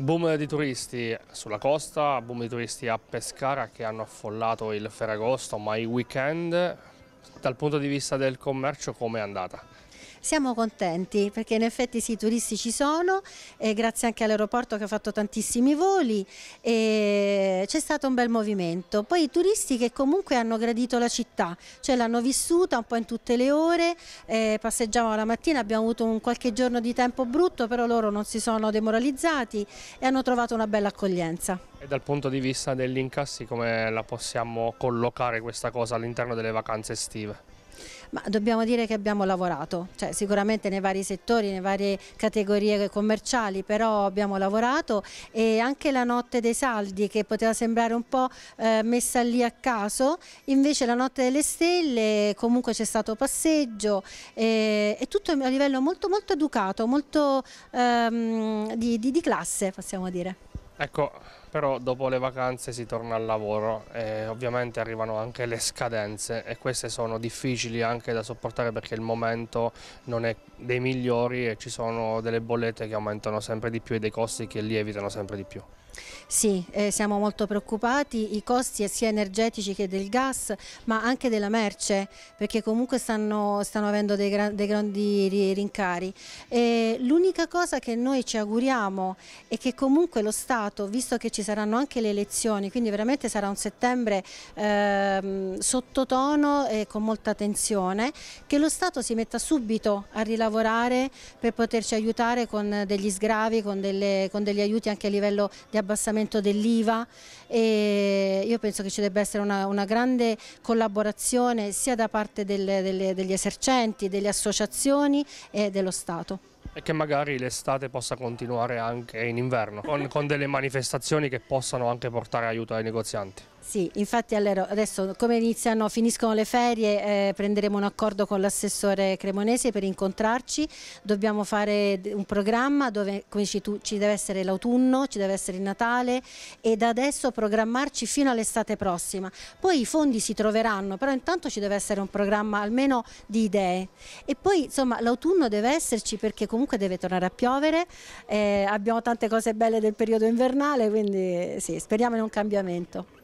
Boom di turisti sulla costa, boom di turisti a Pescara che hanno affollato il Ferragosto, ma i weekend dal punto di vista del commercio come è andata? Siamo contenti perché in effetti sì, i turisti ci sono, eh, grazie anche all'aeroporto che ha fatto tantissimi voli, c'è stato un bel movimento. Poi i turisti che comunque hanno gradito la città, cioè l'hanno vissuta un po' in tutte le ore, eh, passeggiavano la mattina, abbiamo avuto un qualche giorno di tempo brutto, però loro non si sono demoralizzati e hanno trovato una bella accoglienza. E dal punto di vista degli incassi come la possiamo collocare questa cosa all'interno delle vacanze estive? ma dobbiamo dire che abbiamo lavorato, cioè, sicuramente nei vari settori, nelle varie categorie commerciali, però abbiamo lavorato e anche la notte dei saldi che poteva sembrare un po' eh, messa lì a caso, invece la notte delle stelle comunque c'è stato passeggio e, e, tutto a livello molto, molto educato, molto ehm, di, di, di classe possiamo dire. Ecco, però dopo le vacanze si torna al lavoro e ovviamente arrivano anche le scadenze e queste sono difficili anche da sopportare perché il momento non è dei migliori e ci sono delle bollette che aumentano sempre di più e dei costi che lievitano sempre di più. Sì, eh, siamo molto preoccupati, i costi sia energetici che del gas, ma anche della merce, perché comunque stanno, stanno avendo dei, gran, dei, grandi rincari. L'unica cosa che noi ci auguriamo è che comunque lo Stato, visto che ci ci saranno anche le elezioni, quindi veramente sarà un settembre eh, sottotono e con molta tensione, che lo Stato si metta subito a rilavorare per poterci aiutare con degli sgravi, con, delle, con degli aiuti anche a livello di abbassamento dell'IVA e io penso che ci debba essere una, una grande collaborazione sia da parte delle, delle, degli esercenti, delle associazioni e dello Stato. E che magari l'estate possa continuare anche in inverno, con, con delle manifestazioni che possano anche portare aiuto ai negozianti. Sì, infatti adesso come iniziano, finiscono le ferie eh, prenderemo un accordo con l'assessore cremonese per incontrarci, dobbiamo fare un programma dove tu, ci deve essere l'autunno, ci deve essere il Natale e da adesso programmarci fino all'estate prossima. Poi i fondi si troveranno, però intanto ci deve essere un programma almeno di idee e poi insomma l'autunno deve esserci perché comunque deve tornare a piovere, eh, abbiamo tante cose belle del periodo invernale, quindi sì, speriamo in un cambiamento.